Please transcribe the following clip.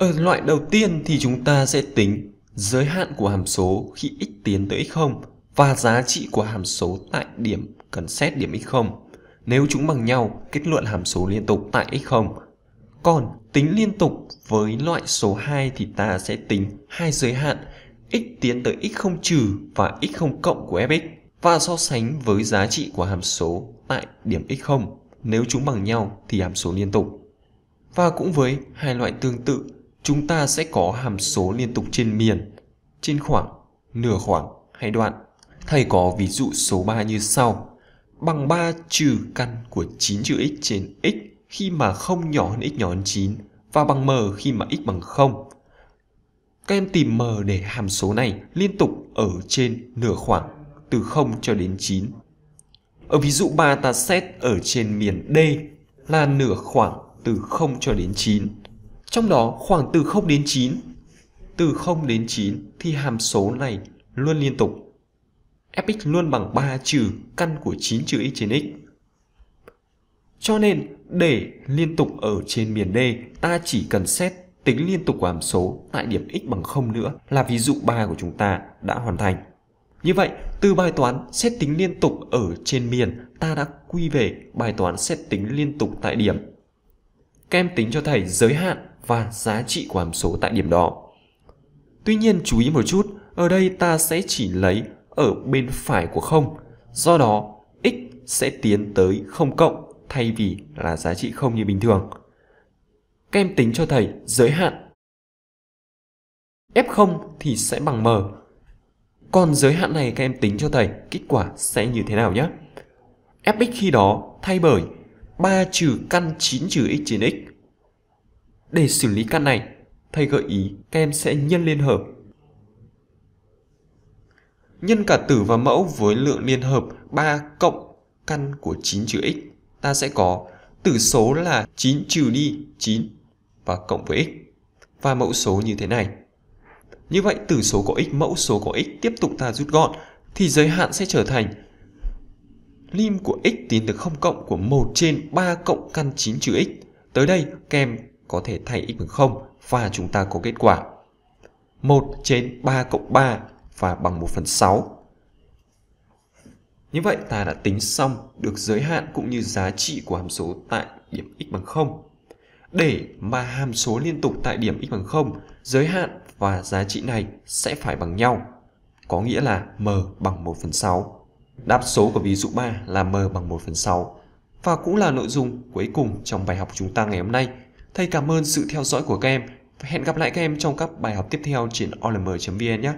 Ở loại đầu tiên thì chúng ta sẽ tính giới hạn của hàm số khi x tiến tới x0 và giá trị của hàm số tại điểm cần xét điểm x0. Nếu chúng bằng nhau, kết luận hàm số liên tục tại x0. Còn tính liên tục với loại số 2 thì ta sẽ tính hai giới hạn x tiến tới x0 trừ và x0 cộng của fx và so sánh với giá trị của hàm số tại điểm x0. Nếu chúng bằng nhau thì hàm số liên tục. Và cũng với hai loại tương tự chúng ta sẽ có hàm số liên tục trên miền, trên khoảng, nửa khoảng hay đoạn. Thầy có ví dụ số 3 như sau. Bằng 3 trừ căn của 9 chữ x trên x khi mà không nhỏ hơn x nhỏ hơn 9 và bằng m khi mà x bằng 0. Các em tìm m để hàm số này liên tục ở trên nửa khoảng từ 0 cho đến 9. Ở ví dụ 3 ta xét ở trên miền D là nửa khoảng từ 0 cho đến 9 trong đó khoảng từ 0 đến 9. Từ 0 đến 9 thì hàm số này luôn liên tục. fx luôn bằng 3 trừ căn của 9 trừ y trên x. Cho nên để liên tục ở trên miền D, ta chỉ cần xét tính liên tục của hàm số tại điểm x bằng 0 nữa là ví dụ 3 của chúng ta đã hoàn thành. Như vậy, từ bài toán xét tính liên tục ở trên miền, ta đã quy về bài toán xét tính liên tục tại điểm. kem tính cho thầy giới hạn và giá trị của hàm số tại điểm đó. Tuy nhiên chú ý một chút, ở đây ta sẽ chỉ lấy ở bên phải của không. Do đó, x sẽ tiến tới 0 cộng thay vì là giá trị không như bình thường. Các em tính cho thầy giới hạn F0 thì sẽ bằng M. Còn giới hạn này các em tính cho thầy kết quả sẽ như thế nào nhé. Fx khi đó thay bởi 3 trừ căn 9 trừ x trên x để xử lý căn này, thầy gợi ý các em sẽ nhân liên hợp. Nhân cả tử và mẫu với lượng liên hợp 3 cộng căn của 9 trừ x, ta sẽ có tử số là 9 trừ đi 9 và cộng với x và mẫu số như thế này. Như vậy tử số có x, mẫu số có x tiếp tục ta rút gọn thì giới hạn sẽ trở thành lim của x tiến tới 0 cộng của 1 trên 3 cộng căn 9 trừ x. Tới đây kèm có thể thay x bằng 0 và chúng ta có kết quả 1 trên 3 cộng 3 và bằng 1 phần 6. Như vậy ta đã tính xong được giới hạn cũng như giá trị của hàm số tại điểm x bằng 0. Để mà hàm số liên tục tại điểm x bằng 0, giới hạn và giá trị này sẽ phải bằng nhau. Có nghĩa là m bằng 1 phần 6. Đáp số của ví dụ 3 là m bằng 1 phần 6. Và cũng là nội dung cuối cùng trong bài học chúng ta ngày hôm nay Thầy cảm ơn sự theo dõi của các em và hẹn gặp lại các em trong các bài học tiếp theo trên olm.vn nhé.